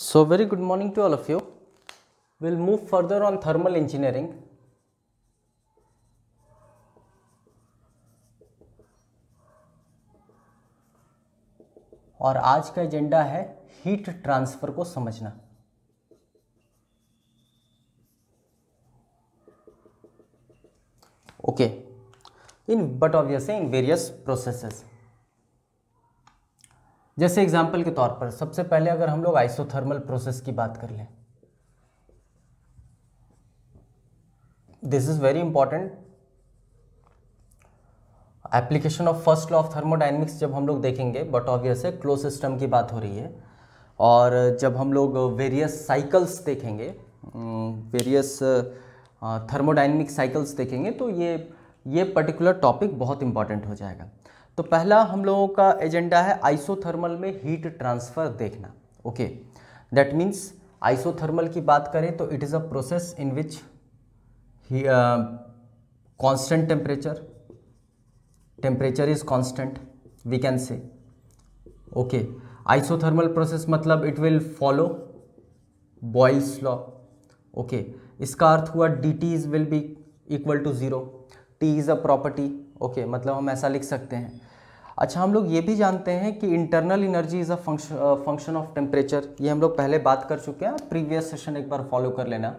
So very good morning to all of you. We'll move further on thermal engineering. और आज का agenda है heat transfer को समझना okay in but obvious in various processes जैसे example के तौर पर सबसे पहले अगर हम लोग आइसोथर्मल प्रोसेस की बात कर लें this is very important application of first law of thermodynamics जब हम लोग देखेंगे बट ऑब्वियस है क्लोज सिस्टम की बात हो रही है और जब हम लोग वेरियस साइकल्स देखेंगे वेरियस थर्मोडाइनमिक साइकिल्स देखेंगे तो ये ये पर्टिकुलर टॉपिक बहुत इंपॉर्टेंट हो जाएगा तो पहला हम लोगों का एजेंडा है आइसोथर्मल में हीट ट्रांसफ़र देखना ओके दैट मीन्स आइसोथर्मल की बात करें तो it is a process in which constant temperature temperature is constant we can say okay isothermal process मतलब it will follow Boyle's law okay इसका अर्थ हुआ D T is will be equal to zero T is a property okay मतलब हम ऐसा लिख सकते हैं अच्छा हम लोग ये भी जानते हैं कि internal energy is a function of temperature ये हम लोग पहले बात कर चुके हैं प्रीवियस सेशन एक बार फॉलो कर लेना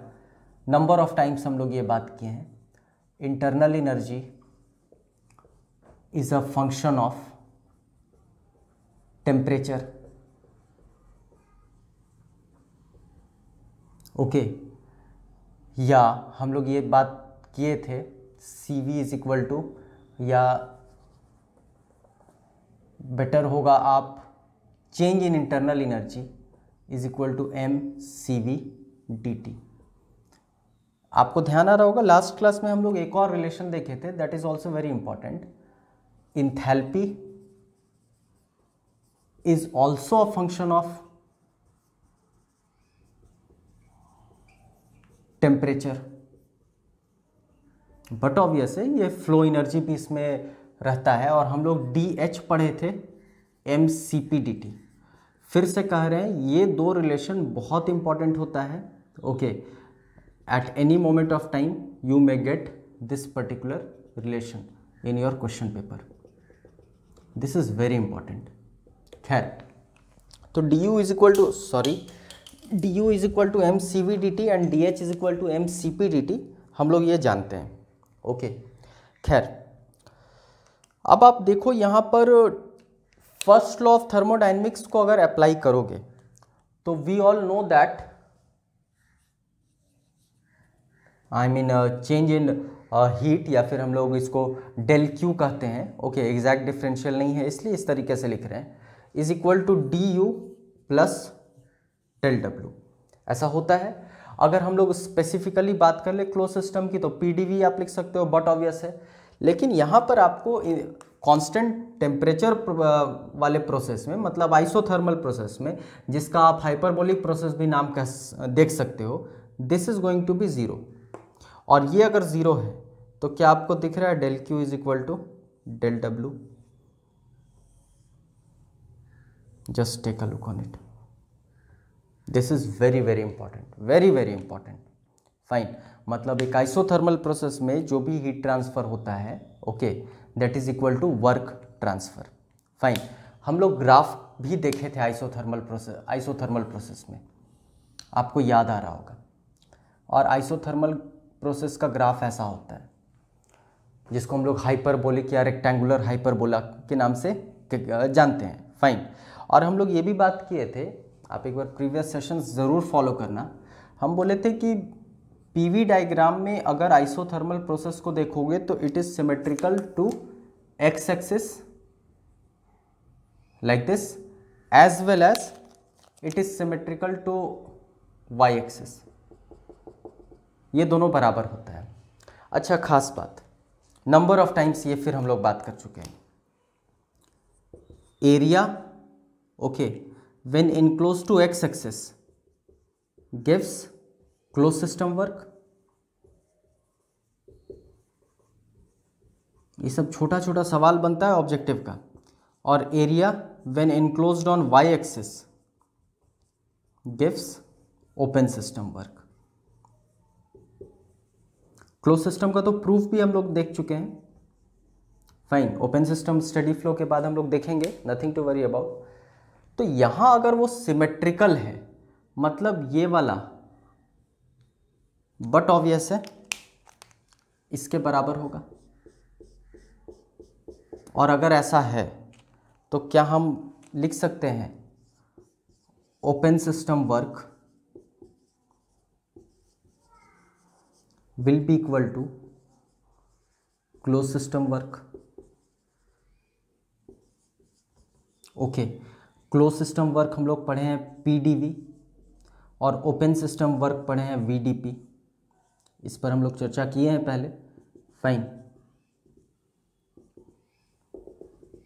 नंबर ऑफ टाइम्स हम लोग ये बात किए हैं internal energy is a function of temperature okay या हम लोग ये बात किए थे C V is equal to या बेटर होगा आप change in internal energy is equal to M C V D T आपको ध्यान आ रहा होगा लास्ट क्लास में हम लोग एक और रिलेशन देखे थे that is also very important enthalpy is also a function of temperature but obvious है ये फ्लो एनर्जी भी इसमें रहता है और हम लोग डी एच पढ़े थे M C P D T फिर से कह रहे हैं ये दो रिलेशन बहुत इंपॉर्टेंट होता है okay at any moment of time you may get this particular relation in your question paper this is very important खैर तो D U is equal to sorry D U is equal to M C V D T and D H is equal to M C P D T हम लोग ये जानते हैं okay okay. खैर अब आप देखो यहाँ पर फर्स्ट लॉ ऑफ थर्मोडाइनमिक्स को अगर अप्लाई करोगे तो we all know that I mean change in heat या फिर हम लोग इसको डेल क्यू कहते हैं ओके एग्जैक्ट डिफरेंशियल नहीं है इसलिए इस तरीके से लिख रहे हैं is equal to D U plus del W ऐसा होता है अगर हम लोग स्पेसिफिकली बात कर ले क्लोज सिस्टम की तो पी डी वी आप लिख सकते हो बट ऑब्वियस है लेकिन यहाँ पर आपको कांस्टेंट टेम्परेचर वाले प्रोसेस में मतलब आइसोथर्मल प्रोसेस में जिसका आप हाइपरबोलिक प्रोसेस भी नाम कह देख सकते हो this is going to be zero और ये अगर ज़ीरो है तो क्या आपको दिख रहा है del Q is equal to del W just take a look on it this is very very important very very important fine मतलब एक आइसोथर्मल प्रोसेस में जो भी हीट ट्रांसफ़र होता है okay that is equal to work transfer fine हम लोग graph भी देखे थे आइसोथर्मल प्रोसेस आइसोथर्मल प्रोसेस में आपको याद आ रहा होगा और आइसोथर्मल प्रोसेस का ग्राफ ऐसा होता है जिसको हम लोग हाइपरबोलिक या रेक्टेंगुलर हाइपरबोला के नाम से जानते हैं फाइन और हम लोग ये भी बात किए थे आप एक बार प्रीवियस सेशन ज़रूर फॉलो करना हम बोले थे कि पीवी डायग्राम में अगर आइसोथर्मल प्रोसेस को देखोगे तो it is symmetrical to X axis like this as well as it is symmetrical to Y axis ये दोनों बराबर होता है अच्छा खास बात नंबर ऑफ टाइम्स ये फिर हम लोग बात कर चुके हैं area okay when enclose to X axis gives close system work ये सब छोटा छोटा सवाल बनता है ऑब्जेक्टिव का और area when enclosed on Y axis gives open system work close system का तो प्रूफ भी हम लोग देख चुके हैं fine open system steady flow के बाद हम लोग देखेंगे नथिंग टू वरी अबाउट तो यहां अगर वो सिमेट्रिकल है मतलब ये वाला बट ऑबियस है इसके बराबर होगा और अगर ऐसा है तो क्या हम लिख सकते हैं open system work will be equal to close system work okay close system work हम लोग पढ़े हैं पीडीवी और ओपन सिस्टम वर्क पढ़े हैं वीडीपी इस पर हम लोग चर्चा किए हैं पहले फाइन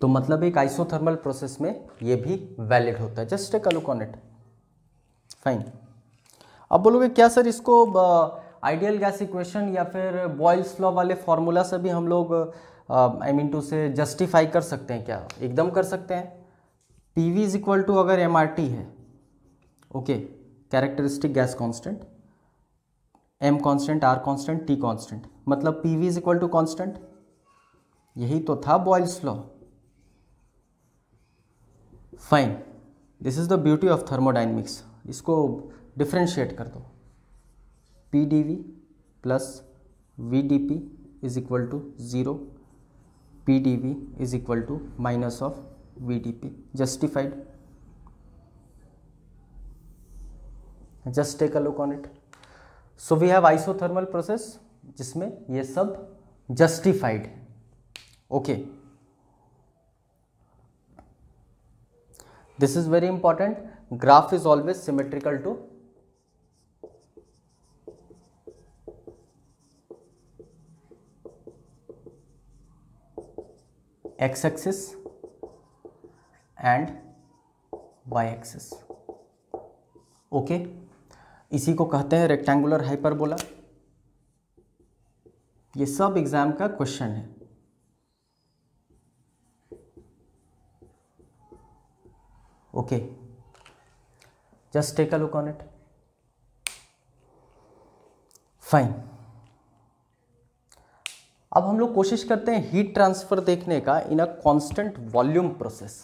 तो मतलब एक आइसोथर्मल प्रोसेस में ये भी वैलिड होता है जस्ट टेक अलोकॉनेट फाइन अब बोलोगे क्या सर इसको आइडियल गैस इक्वेशन या फिर बॉयल्स लॉ वाले फॉर्मूला से भी हम लोग I mean to say justify कर सकते हैं क्या एकदम कर सकते हैं P V is equal to अगर एम आर टी है okay characteristic gas constant M constant R constant T constant मतलब P V is equal to constant यही तो था Boyle's law fine this is the beauty of thermodynamics इसको differentiate कर दो P D V plus V D P is equal to zero P D V is equal to minus of V D P justified just take a look on it so we have isothermal process जिसमें ये सब justified है okay this is very important graph is always symmetrical to x axis and y okay okay इसी को कहते हैं rectangular hyperbola ये सब एग्जाम का क्वेश्चन है okay just take a look on it fine अब हम लोग कोशिश करते हैं हीट ट्रांसफर देखने का in a constant volume process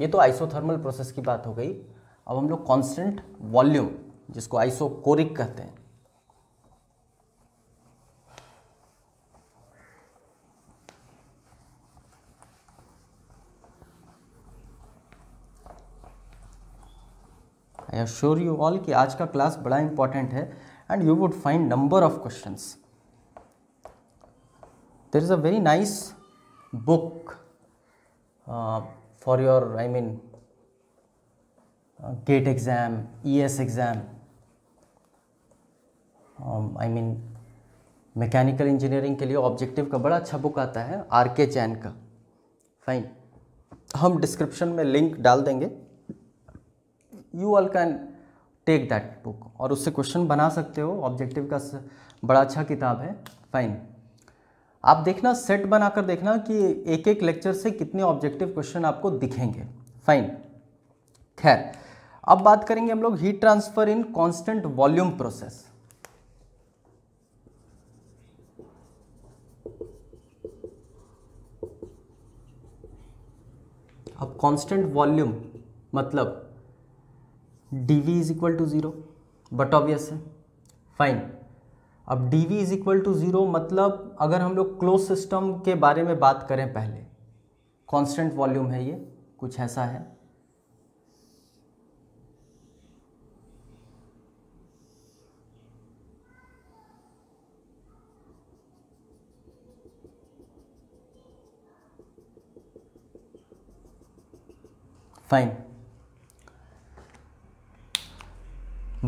ये तो आइसोथर्मल प्रोसेस की बात हो गई अब हम लोग कॉन्स्टेंट वॉल्यूम जिसको आइसोकोरिक कहते हैं आई श्योर यू ऑल कि आज का क्लास बड़ा इंपॉर्टेंट है and you would find number of question there is a very nice book for your I mean GATE exam ES exam I mean mechanical engineering के लिए objective का बड़ा अच्छा बुक आता है आर के चैन का फाइन हम डिस्क्रिप्शन में लिंक डाल देंगे you all can take that book और उससे क्वेश्चन बना सकते हो ऑब्जेक्टिव का बड़ा अच्छा किताब है फाइन आप देखना सेट बनाकर देखना कि एक एक लेक्चर से कितने ऑब्जेक्टिव क्वेश्चन आपको दिखेंगे फाइन खैर अब बात करेंगे हम लोग heat transfer in constant volume process अब कांस्टेंट वॉल्यूम मतलब D V is equal to zero but obvious है फाइन अब D V is equal to zero मतलब अगर हम लोग क्लोज सिस्टम के बारे में बात करें पहले कांस्टेंट वॉल्यूम है ये कुछ ऐसा है फाइन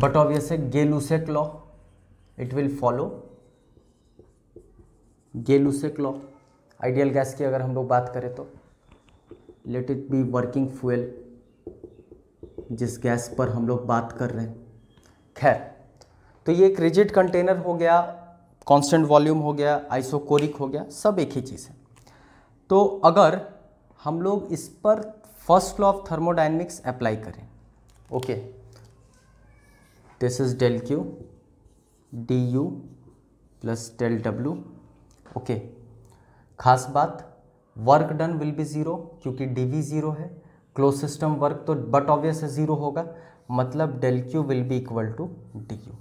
बट obvious है Gay law it will follow Gay law ideal gas की अगर हम लोग बात करें तो let it be working fuel जिस गैस पर हम लोग बात कर रहे हैं खैर तो ये एक रिजिड कंटेनर हो गया कांस्टेंट वॉल्यूम हो गया आइसोकोरिक हो गया सब एक ही चीज़ है तो अगर हम लोग इस पर first law of thermodynamics apply करें okay this is del Q D U plus del W okay खास बात work done will be zero क्योंकि डी वी ज़ीरो है क्लोज सिस्टम वर्क तो बट ऑब्वियस है ज़ीरो होगा मतलब del Q will be equal to D U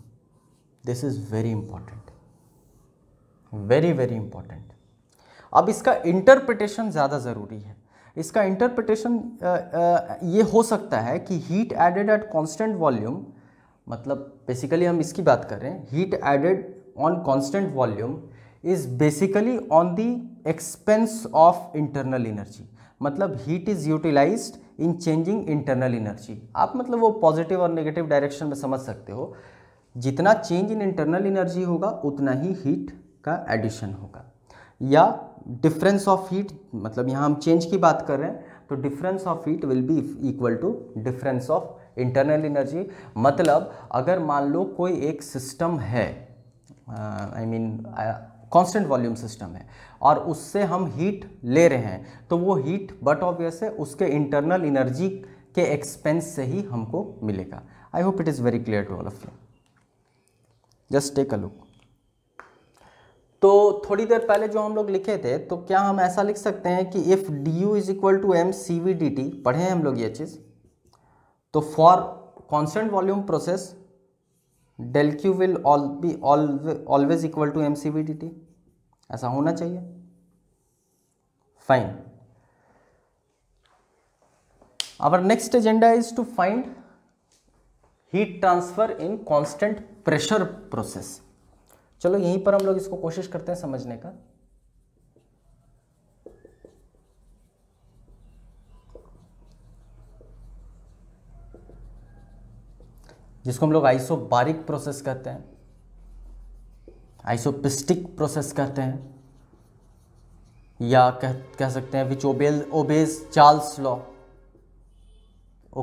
this is very important very very important अब इसका इंटरप्रिटेशन ज़्यादा ज़रूरी है इसका इंटरप्रटेशन ये हो सकता है कि heat added at constant volume मतलब बेसिकली हम इसकी बात कर रहे हैं heat added on constant volume is basically on the expense of internal energy मतलब heat is utilize in changing internal energy आप मतलब वो पॉजिटिव और नेगेटिव डायरेक्शन में समझ सकते हो जितना चेंज इन इंटरनल एनर्जी होगा उतना ही हीट का एडिशन होगा या डिफरेंस ऑफ हीट मतलब यहाँ हम चेंज की बात कर रहे हैं तो difference of heat will be equal to difference of internal energy मतलब अगर मान लो कोई एक सिस्टम है I mean constant volume system है और उससे हम हीट ले रहे हैं तो वो हीट बट ऑब्वियस है उसके इंटरनल एनर्जी के एक्सपेंस से ही हमको मिलेगा I hope it is very clear to all of you just take a look तो थोड़ी देर पहले जो हम लोग लिखे थे तो क्या हम ऐसा लिख सकते हैं कि if D U is equal to M C V D T पढ़े हम लोग ये चीज़ तो for constant volume process del Q will all be always equal to M C V D T ऐसा होना चाहिए fine our next agenda is to find heat transfer in constant pressure process चलो यहीं पर हम लोग इसको कोशिश करते हैं समझने का जिसको हम लोग आइसो बारिक प्रोसेस कहते हैं आइसोपिस्टिक प्रोसेस कहते हैं या कह कह सकते हैं which obey obeys Charles law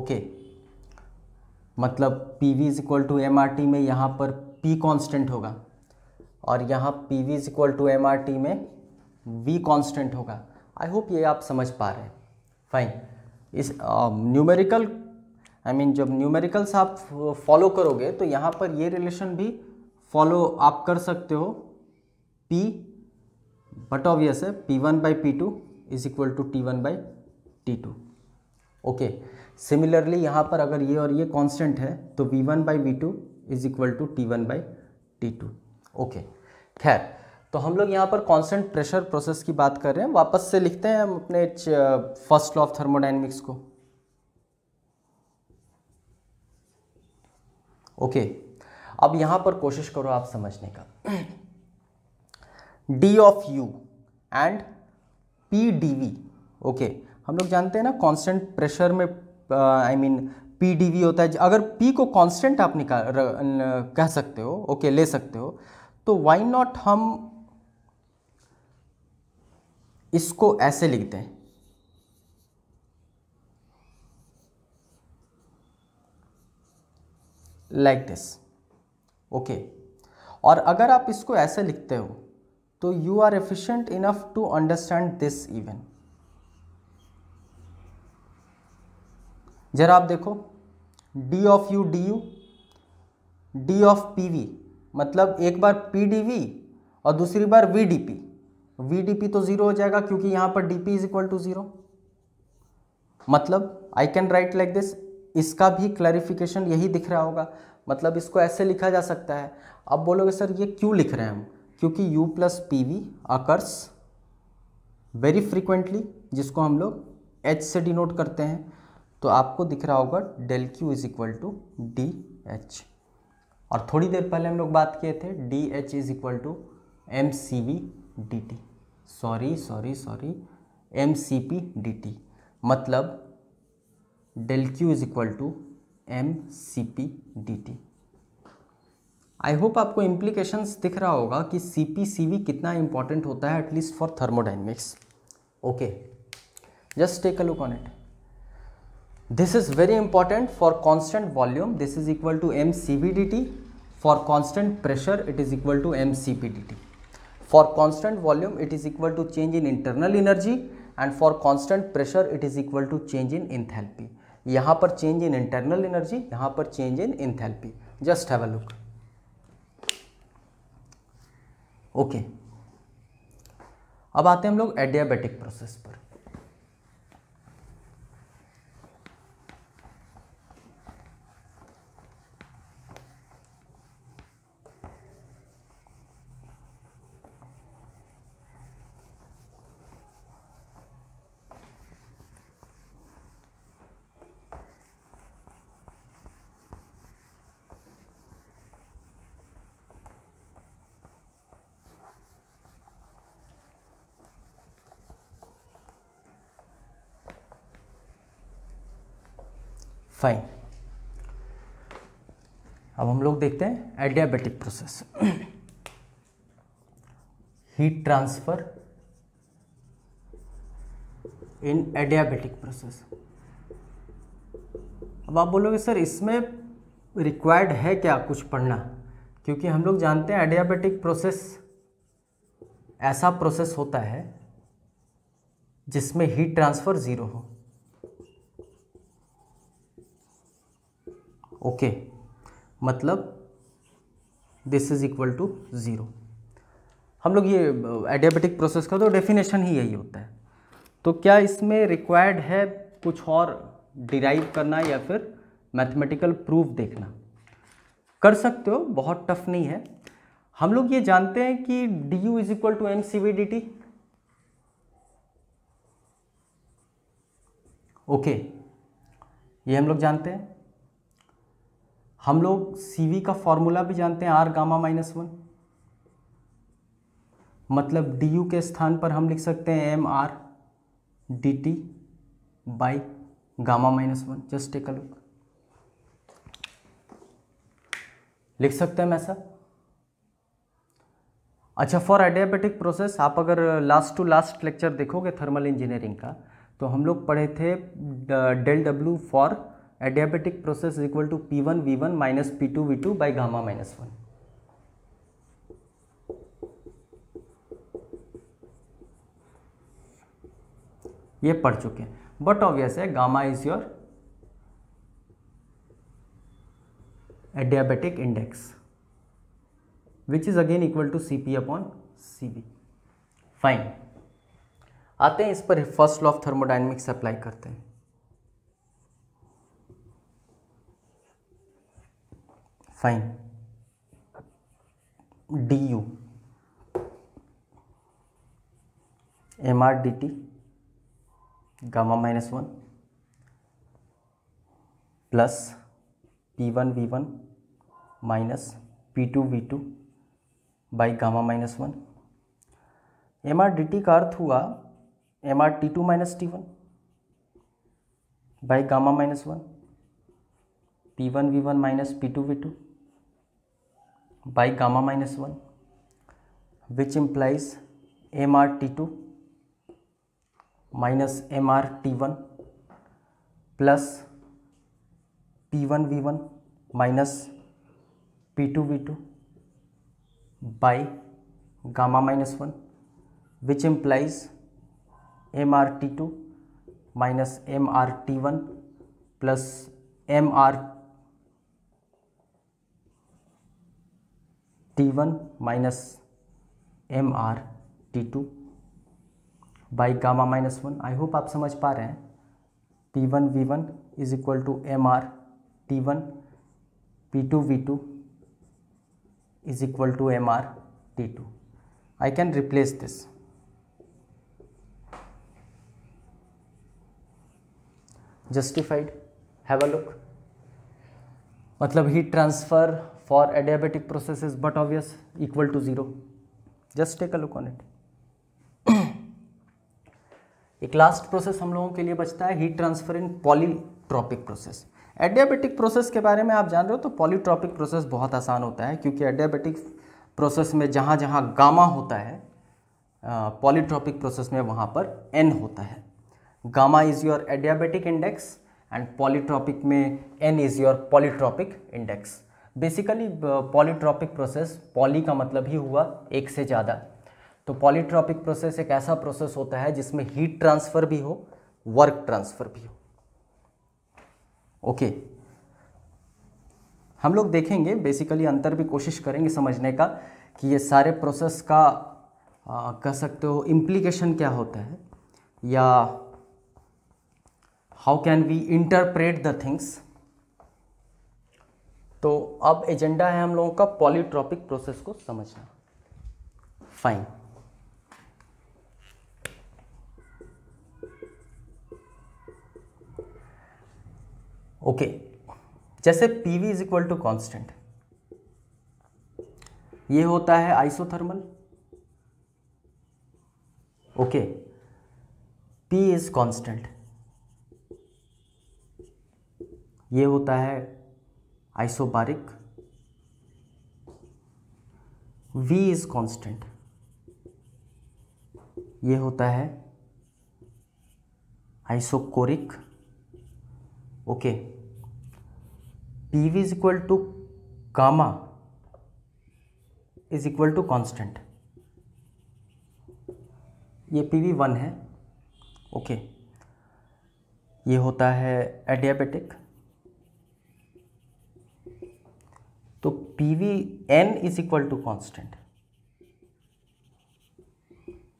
okay मतलब P V is equal to M R T में यहाँ पर पी कांस्टेंट होगा और यहाँ P V is equal to M R T में वी कांस्टेंट होगा आई होप ये आप समझ पा रहे हैं फाइन इस न्यूमेरिकल आई मीन जब न्यूमेरिकल्स आप फॉलो करोगे तो यहाँ पर ये रिलेशन भी फॉलो आप कर सकते हो पी बट ऑबियस है P one by P two is equal to T one by T two okay similarly यहाँ पर अगर ये और ये कांस्टेंट है तो V one by V two is equal to T one by T two okay खैर तो हम लोग यहाँ पर कॉन्सेंट प्रेशर प्रोसेस की बात कर रहे हैं वापस से लिखते हैं हम अपने फर्स्ट लॉ ऑफ थर्मोडाइनमिक्स को ओके okay. अब यहाँ पर कोशिश करो आप समझने का D of U and P D V okay हम लोग जानते हैं ना कांस्टेंट प्रेशर में I mean P D V होता है अगर पी को कांस्टेंट आप निकाल कह सकते हो ओके okay, ले सकते हो तो वाई नॉट हम इसको ऐसे लिखते हैं लाइक दिस ओके और अगर आप इसको ऐसे लिखते हो तो you are efficient enough to understand this even जरा आप देखो D of U D U D of P V मतलब एक बार पी और दूसरी बार वी डी तो ज़ीरो हो जाएगा क्योंकि यहाँ पर D P is equal to zero मतलब I can write like this इसका भी क्लैरिफिकेशन यही दिख रहा होगा मतलब इसको ऐसे लिखा जा सकता है अब बोलोगे सर ये क्यों लिख रहे हैं हम क्योंकि U plus P V occurs very frequently जिसको हम लोग एच से डिनोट करते हैं तो आपको दिख रहा होगा del Q is equal to D H और थोड़ी देर पहले हम लोग बात किए थे D H is equal to M C V D T sorry sorry sorry M C P D T मतलब del Q is equal to M C P D T I hope आपको इम्प्लीकेशंस दिख रहा होगा कि C P C V कितना important होता है at least for thermodynamics okay just take a look on it this is very important for constant volume this is equal to mcvdt for constant pressure it is equal to mcpdt for constant volume it is equal to change in internal energy and for constant pressure it is equal to change in enthalpy यहाँ पर change in internal energy यहाँ पर change in enthalpy just have a look okay अब आते हैं हम लोग adiabatic process पर फाइन अब हम लोग देखते हैं adiabatic process heat transfer in adiabatic process अब आप बोलोगे सर इसमें रिक्वायर्ड है क्या कुछ पढ़ना क्योंकि हम लोग जानते हैं एडियाबेटिक प्रोसेस ऐसा प्रोसेस होता है जिसमें हीट ट्रांसफ़र ज़ीरो हो ओके मतलब this is equal to zero हम लोग ये एडियाबेटिक प्रोसेस का तो डेफिनेशन ही यही होता है तो क्या इसमें रिक्वायर्ड है कुछ और डिराइव करना या फिर मैथमेटिकल प्रूफ देखना कर सकते हो बहुत टफ नहीं है हम लोग ये जानते हैं कि D U is equal to M C V D T okay ये हम लोग जानते हैं हम लोग सी वी का फॉर्मूला भी जानते हैं आर गामा माइनस वन मतलब डी यू के स्थान पर हम लिख सकते हैं M R D T by gamma minus one just take a look लिख सकते हैं ऐसा अच्छा फॉर एडियाबेटिक प्रोसेस आप अगर लास्ट टू लास्ट लेक्चर देखोगे थर्मल इंजीनियरिंग का तो हम लोग पढ़े थे del W for adiabatic process equal to P one V one minus P two V two by gamma minus one ये पढ़ चुके हैं बट ऑब्वियस है gamma is your adiabatic index which is again equal to C P upon C V fine आते हैं इस पर first law of thermodynamics apply करते हैं fine D U M R D T gamma minus one plus P one V one minus P two V two by gamma minus one M R D T का अर्थ हुआ M R T two minus T one by gamma minus one P one V one minus P two V two by gamma minus 1 which implies mr t2 minus mr t1 plus p1 v1 minus p2 v2 by gamma minus 1 which implies mr t2 minus mr t1 plus mr T one minus M R T two by gamma minus one I hope आप समझ पा रहे हैं P one V one is equal to M R T one P two V two is equal to M R T two I can replace this justified have a look मतलब heat transfer for adiabatic process is but obvious equal to zero. just take a look on it एक last process हम लोगों के लिए बचता है heat transfer in polytropic process adiabatic process के बारे में आप जान रहे हो तो पॉलीट्रॉपिक प्रोसेस बहुत आसान होता है क्योंकि एडियाबेटिक प्रोसेस में जहाँ जहाँ गामा होता है पॉलीट्रॉपिक प्रोसेस में वहाँ पर एन होता है gamma is your adiabatic index and polytropic में n is your polytropic index basically polytropic process poly का मतलब ही हुआ एक से ज़्यादा तो पॉलीट्रॉपिक प्रोसेस एक ऐसा प्रोसेस होता है जिसमें हीट ट्रांसफ़र भी हो वर्क ट्रांसफ़र भी हो ओके okay. हम लोग देखेंगे बेसिकली अंतर भी कोशिश करेंगे समझने का कि ये सारे प्रोसेस का आ, कह सकते हो इम्प्लीकेशन क्या होता है या how can we interpret the things तो अब एजेंडा है हम लोगों का पॉलीट्रॉपिक प्रोसेस को समझना फाइन ओके जैसे P V is equal to constant ये होता है isothermal okay P is constant ये होता है isobaric V इज कॉन्स्टेंट ये होता है isochoric okay P V is equal to gamma is equal to constant ये पी वी वन है ओके okay. ये होता है एडियाबेटिक तो P V n is equal to constant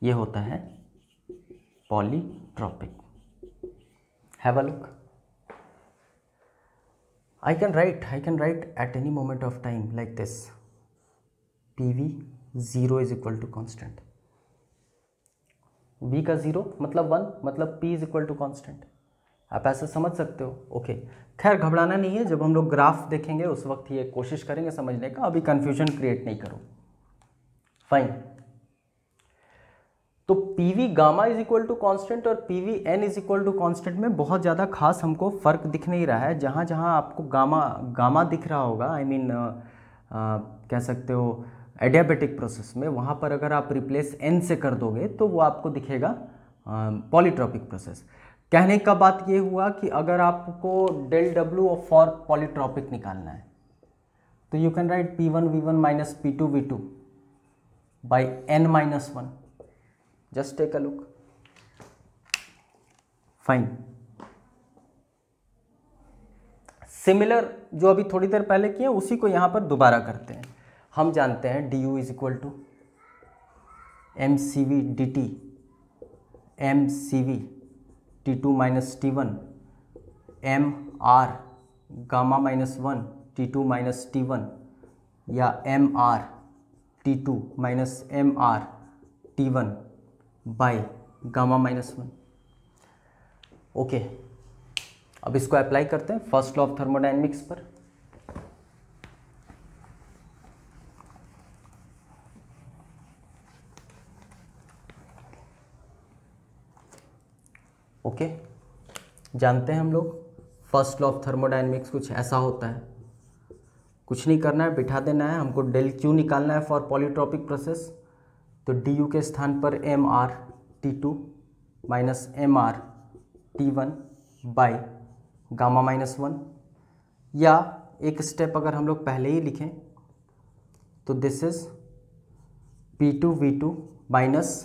यह होता है polytropic have a look I can write I can write at any moment of time like this P V zero is equal to constant V का zero मतलब one मतलब P is equal to constant आप ऐसा समझ सकते हो okay खैर घबराना नहीं है जब हम लोग ग्राफ देखेंगे उस वक्त ये कोशिश करेंगे समझने का अभी कन्फ्यूजन क्रिएट नहीं करो फाइन तो P V gamma is equal to constant और P V n is equal to constant में बहुत ज़्यादा खास हमको फ़र्क दिख नहीं रहा है जहाँ जहाँ आपको गामा गामा दिख रहा होगा आई I मीन mean, कह सकते हो एडियाबेटिक प्रोसेस में वहाँ पर अगर आप रिप्लेस एन से कर दोगे तो वो आपको दिखेगा पॉलीट्रॉपिक प्रोसेस कहने का बात ये हुआ कि अगर आपको del W of for polytropic निकालना है तो you can write P one V one minus P two V two by n minus one just take a look fine similar जो अभी थोड़ी देर पहले किए उसी को यहाँ पर दोबारा करते हैं हम जानते हैं D U is equal to M C V D T M C V T two minus T one M R gamma minus one T two minus T one या M R T two minus M R T one by gamma minus one okay अब इसको apply करते हैं first law of thermodynamics पर okay जानते हैं हम लोग फर्स्ट लॉ ऑफ थर्मोडाइनमिक्स कुछ ऐसा होता है कुछ नहीं करना है बिठा देना है हमको डेल क्यू निकालना है फॉर पॉलीट्रॉपिक प्रोसेस तो डी यू के स्थान पर M R T two minus M R T one by gamma minus one या एक स्टेप अगर हम लोग पहले ही लिखें तो this is P two V two minus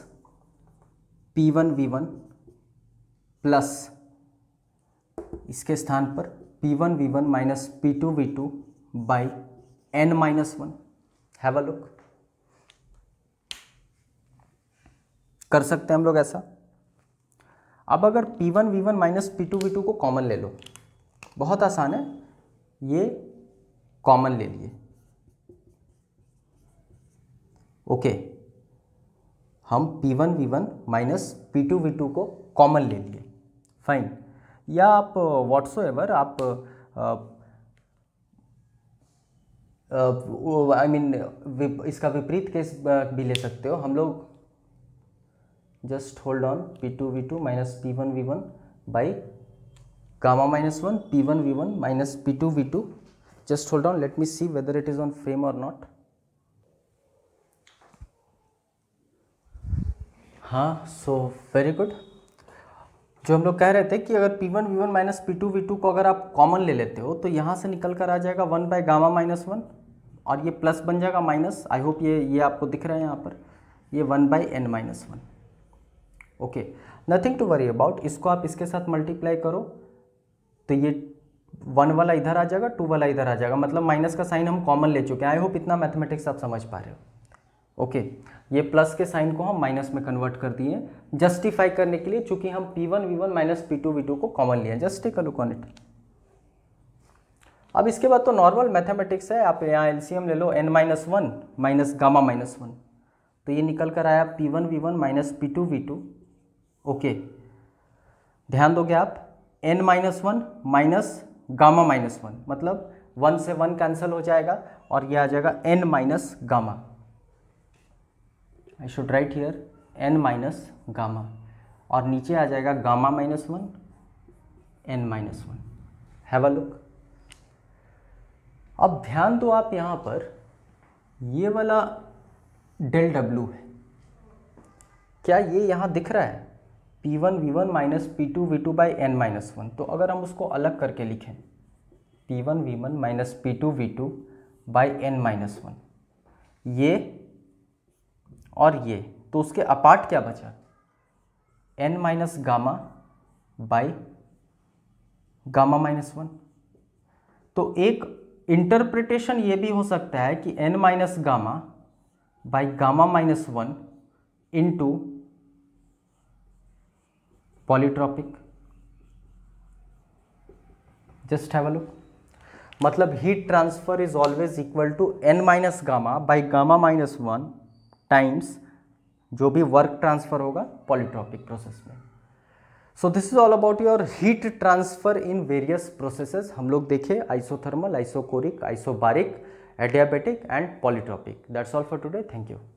P one V one plus इसके स्थान पर P one V one minus P two V two by n minus one have a look कर सकते हैं हम लोग ऐसा अब अगर P one V one minus P two V two को कॉमन ले लो बहुत आसान है ये कॉमन ले लिए ओके हम P one V one minus P two V two को कॉमन ले लिए फाइन या आप वाट्सो एवर आप आई मीन इसका विपरीत केस भी ले सकते हो हम लोग just hold on P two V two minus P one V one by gamma minus one P one V one minus P two V two just hold on let me see whether it is on frame और not हाँ so very good जो हम लोग कह रहे थे कि अगर P one V one minus P two V two को अगर आप कॉमन ले लेते हो तो यहाँ से निकल कर आ जाएगा one by gamma minus one और ये प्लस बन जाएगा माइनस आई होप ये ये आपको दिख रहा है यहाँ पर ये one by n minus one okay nothing to worry about इसको आप इसके साथ मल्टीप्लाई करो तो ये वन वाला इधर आ जाएगा टू वाला इधर आ जाएगा मतलब माइनस का साइन हम कॉमन ले चुके हैं आई होप इतना मैथमेटिक्स आप समझ पा रहे हो ओके ये प्लस के साइन को हम माइनस में कन्वर्ट कर दिए जस्टिफाई करने के लिए चूंकि हम P one V one minus P two V two को कॉमन लिया just take a look on it अब इसके बाद तो नॉर्मल मैथमेटिक्स है आप यहाँ एलसीएम ले लो n minus one minus gamma minus one तो ये निकल कर आया P one V one minus P two V two okay ध्यान दोगे आप n minus one minus gamma minus one मतलब वन से वन कैंसिल हो जाएगा और यह आ जाएगा n minus gamma I should write here n minus gamma और नीचे आ जाएगा gamma minus one n minus one have a look अब ध्यान दो आप यहाँ पर ये वाला डेल डब्ल्यू है क्या ये यहाँ दिख रहा है P one V one minus P two V two by n minus one तो अगर हम उसको अलग करके लिखें P one V one minus P two V two by n minus one ये और ये तो उसके अपार्ट क्या बचा n minus gamma by gamma minus one तो एक इंटरप्रिटेशन ये भी हो सकता है कि n minus gamma by gamma minus one into polytropic just have a look मतलब heat transfer is always equal to n minus gamma by gamma minus one times जो भी वर्क ट्रांसफ़र होगा पॉलीट्रॉपिक प्रोसेस में so this is all about your heat transfer in various processes हम लोग देखे isothermal isochoric isobaric adiabatic and polytropic that's all for today thank you